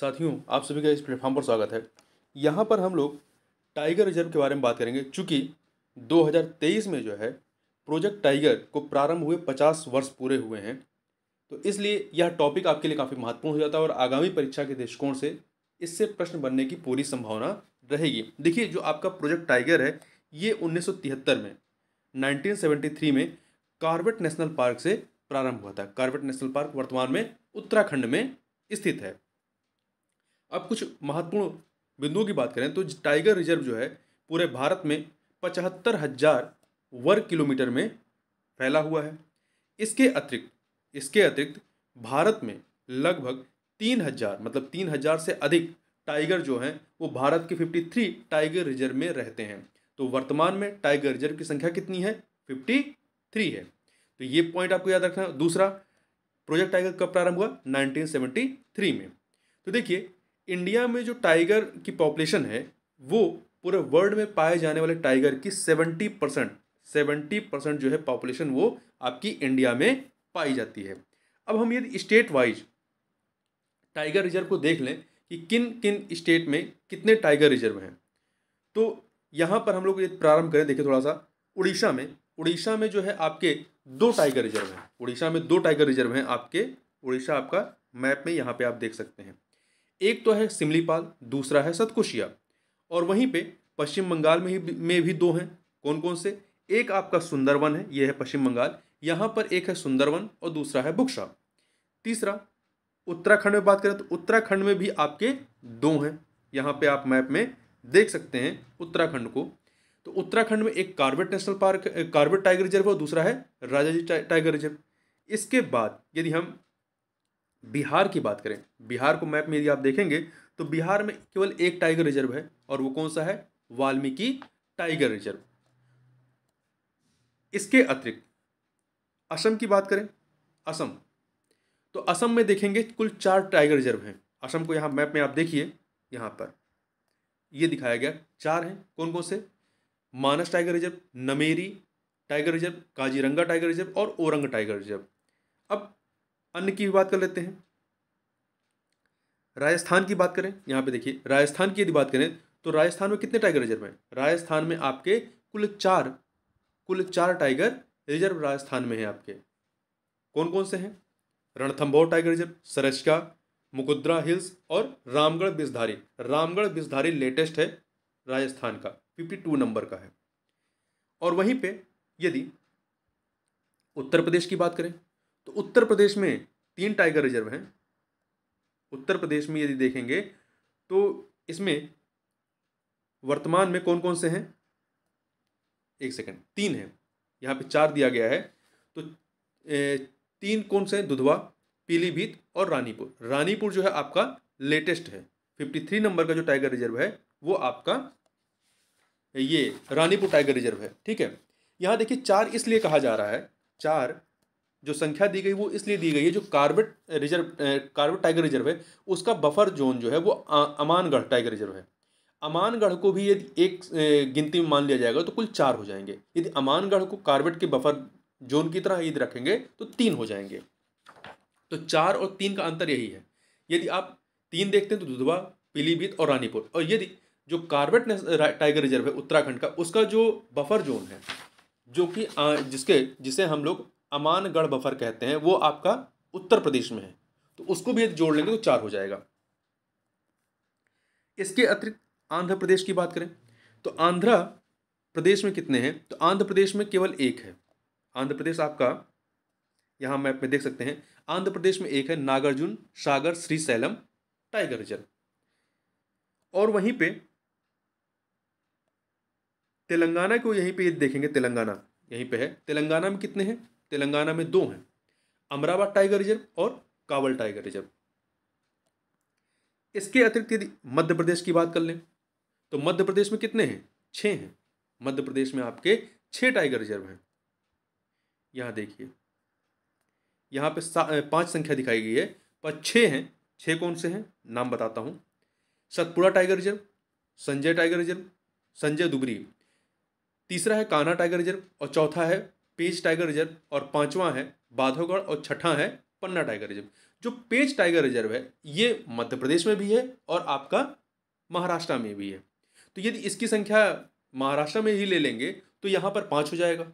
साथियों आप सभी का इस प्लेटफॉर्म पर स्वागत है यहाँ पर हम लोग टाइगर रिजर्व के बारे में बात करेंगे चूँकि 2023 में जो है प्रोजेक्ट टाइगर को प्रारंभ हुए 50 वर्ष पूरे हुए हैं तो इसलिए यह टॉपिक आपके लिए काफ़ी महत्वपूर्ण हो जाता है और आगामी परीक्षा के दृष्टिकोण से इससे प्रश्न बनने की पूरी संभावना रहेगी देखिए जो आपका प्रोजेक्ट टाइगर है ये उन्नीस में 1973 में कार्बेट नेशनल पार्क से प्रारंभ हुआ था कार्बेट नेशनल पार्क वर्तमान में उत्तराखंड में स्थित है अब कुछ महत्वपूर्ण बिंदुओं की बात करें तो टाइगर रिजर्व जो है पूरे भारत में पचहत्तर हज़ार वर्ग किलोमीटर में फैला हुआ है इसके अतिरिक्त इसके अतिरिक्त भारत में लगभग तीन हज़ार मतलब तीन हज़ार से अधिक टाइगर जो हैं वो भारत के फिफ्टी थ्री टाइगर रिजर्व में रहते हैं तो वर्तमान में टाइगर रिजर्व की संख्या कितनी है फिफ्टी थ्री है तो ये पॉइंट आपको याद रखना दूसरा प्रोजेक्ट टाइगर कब प्रारंभ हुआ नाइनटीन सेवेंटी थ्री में तो देखिए इंडिया में जो टाइगर की पॉपुलेशन है वो पूरे वर्ल्ड में पाए जाने वाले टाइगर की सेवेंटी परसेंट सेवेंटी परसेंट जो है पॉपुलेशन वो आपकी इंडिया में पाई जाती है अब हम यदि स्टेट वाइज टाइगर रिजर्व को देख लें कि किन किन स्टेट में कितने टाइगर रिजर्व हैं तो यहाँ पर हम लोग यदि प्रारंभ करें देखें थोड़ा सा उड़ीसा में उड़ीसा में जो है आपके दो टाइगर रिजर्व हैं उड़ीसा में दो टाइगर रिजर्व हैं आपके उड़ीसा आपका मैप में यहाँ पे आप देख सकते हैं एक तो है सिमलीपाल दूसरा है सतकुशिया और वहीं पे पश्चिम बंगाल में ही में भी दो हैं कौन कौन से एक आपका सुंदरवन है यह है पश्चिम बंगाल यहाँ पर एक है सुंदरवन और दूसरा है बुक्शा तीसरा उत्तराखंड में बात करें तो उत्तराखंड में भी आपके दो हैं यहाँ पे आप मैप में देख सकते हैं उत्तराखंड को तो उत्तराखंड में एक Corbett national park Corbett tiger reserve और दूसरा है राजा जी टाइगर रिजर्व इसके बाद यदि हम बिहार की बात करें बिहार को मैप में यदि आप देखेंगे तो बिहार में केवल एक टाइगर रिजर्व है और वो कौन सा है वाल्मीकि टाइगर रिजर्व इसके अतिरिक्त असम की बात करें असम तो असम में देखेंगे कुल चार टाइगर रिजर्व हैं असम को यहाँ मैप में आप देखिए यहाँ पर ये दिखाया गया चार हैं कौन कौन से Manas tiger reserve Nameri tiger reserve Kaziranga tiger reserve और ओरंग टाइगर रिजर्व अब अन्य की भी बात कर लेते हैं राजस्थान की बात करें यहाँ पे देखिए राजस्थान की यदि बात करें तो राजस्थान में कितने टाइगर रिजर्व हैं राजस्थान में आपके कुल चार कुल चार टाइगर रिजर्व राजस्थान में हैं आपके कौन कौन से हैं Ranthambore tiger reserve Sariska Mukundra hills और रामगढ़ बिजधारी रामगढ़ बिजधारी लेटेस्ट है राजस्थान का फिफ्टी टू नंबर का है और वहीं पे यदि उत्तर प्रदेश की बात करें तो उत्तर प्रदेश में तीन टाइगर रिजर्व हैं उत्तर प्रदेश में यदि देखेंगे तो इसमें वर्तमान में कौन कौन से हैं एक सेकंड तीन हैं यहाँ पे चार दिया गया है तो ए, तीन कौन से हैं दुधवा पीलीभीत और रानीपुर रानीपुर जो है आपका लेटेस्ट है फिफ्टी थ्री नंबर का जो टाइगर रिजर्व है वो आपका ये रानीपुर टाइगर रिजर्व है ठीक है यहाँ देखिए चार इसलिए कहा जा रहा है चार जो संख्या दी गई वो इसलिए दी गई है जो Corbett reserve Corbett tiger reserve है उसका बफर जोन जो है वो uh, अमानगढ़ टाइगर रिजर्व है अमानगढ़ को भी यदि एक uh, गिनती में मान लिया जाएगा तो कुल चार हो जाएंगे यदि अमानगढ़ को कार्बेट के बफर जोन की तरह यदि रखेंगे तो तीन हो जाएंगे तो चार और तीन का अंतर यही है यदि आप तीन देखते हैं तो दुधवा पीलीभीत और रानीपुर और यदि जो कार्बेट टाइगर रिजर्व है उत्तराखंड का उसका जो बफर जोन है जो कि uh, जिसके जिसे हम लोग अमानगढ़ बफर कहते हैं वो आपका उत्तर प्रदेश में है तो उसको भी यदि जोड़ लेंगे तो चार हो जाएगा इसके अतिरिक्त आंध्र प्रदेश की बात करें तो आंध्र प्रदेश में कितने हैं तो आंध्र प्रदेश में केवल एक है आंध्र प्रदेश आपका यहाँ मैप में देख सकते हैं आंध्र प्रदेश में एक है नागार्जुन सागर सैलम टाइगर रिजर्व और वहीं पे तेलंगाना को यहीं पे देखेंगे तेलंगाना यहीं पे है तेलंगाना में कितने हैं तेलंगाना में दो हैं अमराबाद टाइगर रिजर्व और कावल टाइगर रिजर्व इसके अतिरिक्त यदि मध्य प्रदेश की बात कर लें तो मध्य प्रदेश में कितने हैं छः हैं मध्य प्रदेश में आपके छः टाइगर रिजर्व हैं यहाँ देखिए यहाँ पे पांच संख्या दिखाई गई है पर छः हैं छः कौन से हैं नाम बताता हूँ Satpura tiger reserve Sanjay tiger reserve Sanjay Dubri तीसरा है काना टाइगर रिजर्व और चौथा है पेज टाइगर रिजर्व और पांचवा है बाधोगढ़ और छठा है पन्ना टाइगर रिजर्व जो पेज टाइगर रिजर्व है ये मध्य प्रदेश में भी है और आपका महाराष्ट्र में भी है तो यदि इसकी संख्या महाराष्ट्र में ही ले लेंगे तो यहाँ पर पाँच हो जाएगा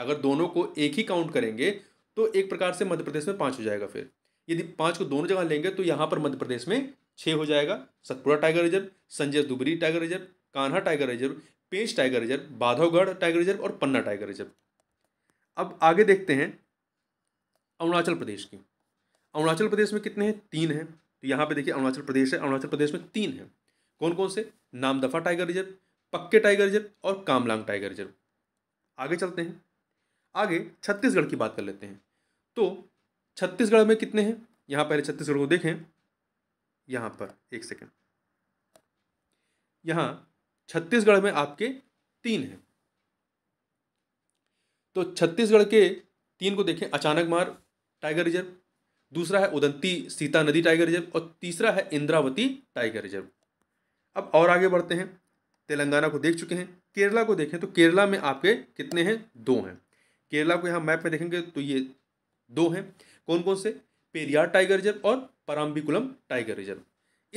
अगर दोनों को एक ही काउंट करेंगे तो एक प्रकार से मध्य प्रदेश में पाँच हो जाएगा फिर यदि पाँच को दोनों जगह लेंगे तो यहाँ पर मध्य प्रदेश में छः हो जाएगा Satpura tiger reserve Sanjay Dubri tiger reserve Kanha tiger reserve Pench tiger reserve Bandhavgarh tiger reserve और पन्ना टाइगर रिजर्व अब आगे देखते हैं अरुणाचल प्रदेश की अरुणाचल प्रदेश में कितने हैं तीन हैं तो यहाँ पे देखिए अरुणाचल प्रदेश है अरुणाचल प्रदेश में तीन हैं कौन कौन से Namdapha tiger reserve Pakke tiger reserve और कामलांग टाइगर रिजर्व आगे चलते हैं आगे छत्तीसगढ़ की बात कर लेते हैं तो छत्तीसगढ़ में कितने हैं यहाँ पहले छत्तीसगढ़ को देखें यहाँ पर एक सेकेंड यहाँ छत्तीसगढ़ में आपके तीन हैं तो छत्तीसगढ़ के तीन को देखें अचानक मार टाइगर रिजर्व दूसरा है उदंती सीता नदी टाइगर रिजर्व और तीसरा है इंद्रावती टाइगर रिजर्व अब और आगे बढ़ते हैं तेलंगाना को देख चुके हैं केरला को देखें तो केरला में आपके कितने हैं दो हैं केरला को यहाँ मैप में देखेंगे तो ये दो हैं कौन कौन से पेरियार टाइगर रिजर्व और पराम्बिकुलम टाइगर रिजर्व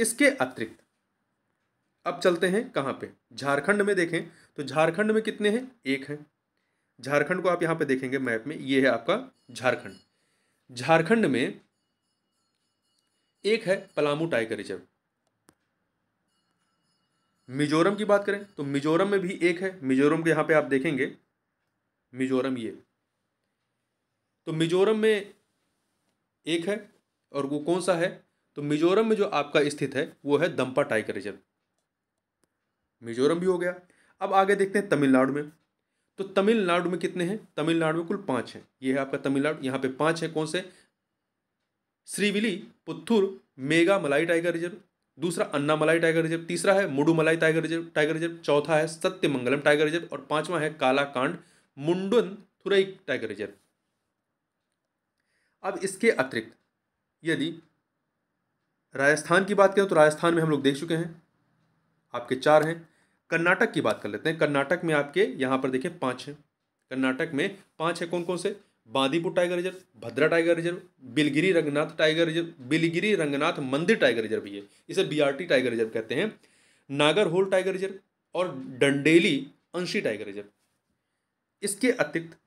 इसके अतिरिक्त अब चलते हैं कहाँ पे झारखंड में देखें तो झारखंड में कितने हैं एक हैं झारखंड को आप यहाँ पे देखेंगे मैप में ये है आपका झारखंड झारखंड में एक है पलामू टाइगर रिजर्व मिजोरम की बात करें तो मिजोरम में भी एक है मिजोरम के यहाँ पे आप देखेंगे मिजोरम ये तो मिजोरम में एक है और वो कौन सा है तो मिजोरम में जो आपका स्थित है वो है दंपा टाइगर रिजर्व मिजोरम भी हो गया अब आगे देखते हैं तमिलनाडु में तो तमिलनाडु में कितने हैं तमिलनाडु में कुल पांच हैं ये है आपका तमिलनाडु यहाँ पे पांच है कौन से Srivilliputhur Megamalai tiger reserve दूसरा अन्ना मलाई टाइगर रिजर्व तीसरा है मुडू मलाई टाइगर रिजर्व टाइगर रिजर्व चौथा है सत्यमंगलम टाइगर रिजर्व और पांचवा है कालाकांड मुंडन थुरई टाइगर रिजर्व अब इसके अतिरिक्त यदि राजस्थान की बात करें तो राजस्थान में हम लोग देख चुके हैं आपके चार हैं कर्नाटक की बात कर लेते हैं कर्नाटक में आपके यहाँ पर देखिए पाँच हैं कर्नाटक में पाँच है कौन कौन से Bandipur tiger reserve Bhadra tiger reserve Biligiri Ranganatha tiger reserve Biligiri Ranganatha मंदिर टाइगर रिजर्व ये इसे बीआरटी टाइगर रिजर्व कहते हैं नागर होल टाइगर रिजर्व और डंडेली अंशी टाइगर रिजर्व इसके अतिरिक्त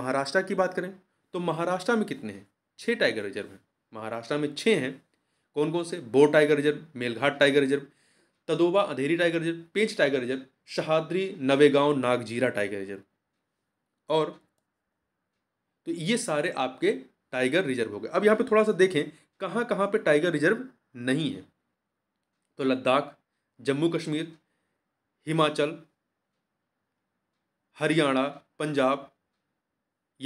महाराष्ट्र की बात करें तो महाराष्ट्र में कितने हैं छः टाइगर रिजर्व हैं महाराष्ट्र में छः हैं कौन कौन से बो tiger reserve Melghat tiger reserve Tadoba Andhari tiger reserve Pench tiger reserve Sahyadri Navegaon Nagzira tiger reserve और तो ये सारे आपके टाइगर रिजर्व हो गए अब यहाँ पे थोड़ा सा देखें कहाँ कहाँ पे टाइगर रिजर्व नहीं है तो लद्दाख जम्मू कश्मीर हिमाचल हरियाणा पंजाब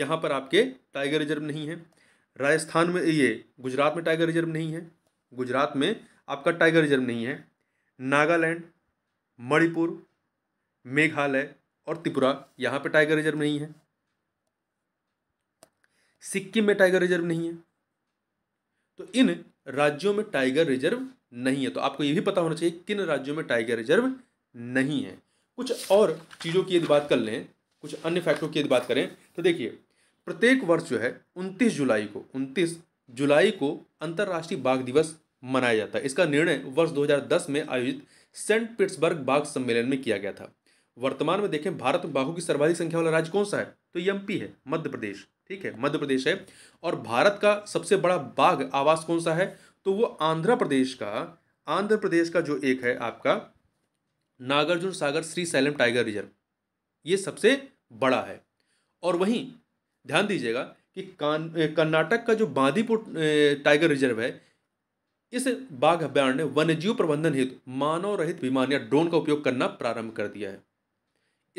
यहाँ पर आपके टाइगर रिजर्व नहीं है राजस्थान में ये गुजरात में टाइगर रिजर्व नहीं है गुजरात में आपका टाइगर रिजर्व नहीं है नागालैंड मणिपुर मेघालय और त्रिपुरा यहाँ पे टाइगर रिजर्व नहीं है सिक्किम में टाइगर रिजर्व नहीं है तो इन राज्यों में टाइगर रिजर्व नहीं है तो आपको ये भी पता होना चाहिए किन राज्यों में टाइगर रिजर्व नहीं है कुछ और चीज़ों की यदि बात कर लें कुछ अन्य फैक्टरों की यदि बात करें तो देखिए प्रत्येक वर्ष जो है उनतीस जुलाई को उनतीस जुलाई को अंतर्राष्ट्रीय बाघ दिवस मनाया जाता है इसका निर्णय वर्ष 2010 में आयोजित सेंट पीट्सबर्ग बाघ सम्मेलन में किया गया था वर्तमान में देखें भारत में बाघों की सर्वाधिक संख्या वाला राज्य कौन सा है तो एम पी है मध्य प्रदेश ठीक है मध्य प्रदेश है और भारत का सबसे बड़ा बाघ आवास कौन सा है तो वो आंध्र प्रदेश का आंध्र प्रदेश का जो एक है आपका Nagarjuna Sagar Srisailam tiger reserve ये सबसे बड़ा है और वहीं ध्यान दीजिएगा कि कर्नाटक का जो बांदीपुर टाइगर रिजर्व है इस बाघ अभ्यारण्य वन्य वन्यजीव प्रबंधन हेतु मानव रहित विमान या ड्रोन का उपयोग करना प्रारंभ कर दिया है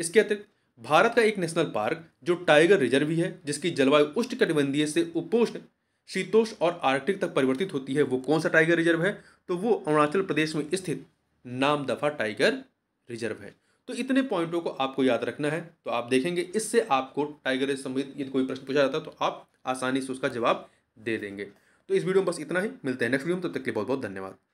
इसके अतिरिक्त भारत का एक नेशनल पार्क जो टाइगर रिजर्व भी है जिसकी जलवायु उष्ण कटिबंधीय से उपोष्ण शीतोष और आर्कटिक तक परिवर्तित होती है वो कौन सा टाइगर रिजर्व है तो वो अरुणाचल प्रदेश में स्थित नाम दफा टाइगर रिजर्व है तो इतने पॉइंटों को आपको याद रखना है तो आप देखेंगे इससे आपको टाइगर से संबंधित यदि कोई प्रश्न पूछा जाता है तो आप आसानी से उसका जवाब दे देंगे तो इस वीडियो में बस इतना ही मिलते हैं नेक्स्ट वीडियो में तब तो तक के लिए बहुत बहुत धन्यवाद